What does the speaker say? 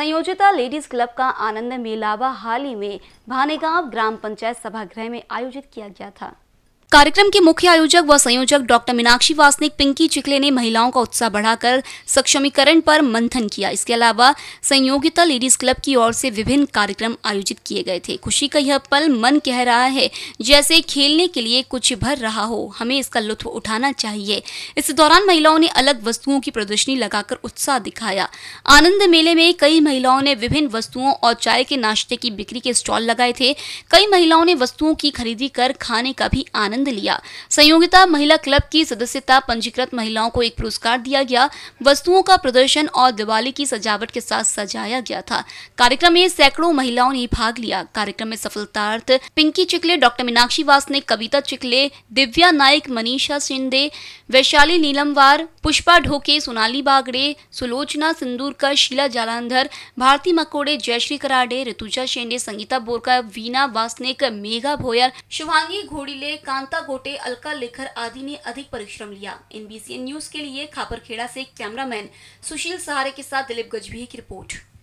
संयोजिता ladies club का आनंद मेलावा हाल ही में भानेगांव ग्राम पंचायत सभागृह में आयोजित किया गया था कार्यक्रम के मुख्य आयोजक व संयोजक डॉक्टर मीनाक्षी वासनिक पिंकी चिखले ने महिलाओं का उत्साह बढ़ाकर सक्षमीकरण पर मंथन किया इसके अलावा संयोगिता लेडीज क्लब की ओर से विभिन्न कार्यक्रम आयोजित किए गए थे खुशी का यह पल मन कह रहा है जैसे खेलने के लिए कुछ भर रहा हो हमें इसका लुत्फ उठाना चाहिए इस दौरान महिलाओं ने अलग वस्तुओं की प्रदर्शनी लगाकर उत्साह दिखाया आनंद मेले में कई महिलाओं ने विभिन्न वस्तुओं और चाय के नाश्ते की बिक्री के स्टॉल लगाए थे कई महिलाओं ने वस्तुओं की खरीदी कर खाने का भी आनंद आनंद लिया संयोगिता महिला क्लब की सदस्यता पंजीकृत महिलाओं को एक पुरस्कार दिया गया वस्तुओं का प्रदर्शन और दिवाली की सजावट के साथ सजाया गया था कार्यक्रम में सैकड़ों महिलाओं ने भाग लिया कार्यक्रम में सफलतार्थ पिंकी चिकले डॉक्टर मीनाक्षी ने कविता चिकले दिव्या नायक मनीषा शिंदे वैशाली नीलमवार पुष्पा ढोके सोनाली बागड़े सुलोचना सिंदूरकर शीला जालंधर भारती मकोड़े जयश्री कराडे ऋतुजा शेंडे संगीता बोरकर वीना वासनिक मेघा भोयर शुभांगी घोड़ीले कांत ममता गोटे अलका लेखर आदि ने अधिक परिश्रम लिया एन न्यूज के लिए खापरखेड़ा से कैमरामैन सुशील सहारे के साथ दिलीप गजभी की रिपोर्ट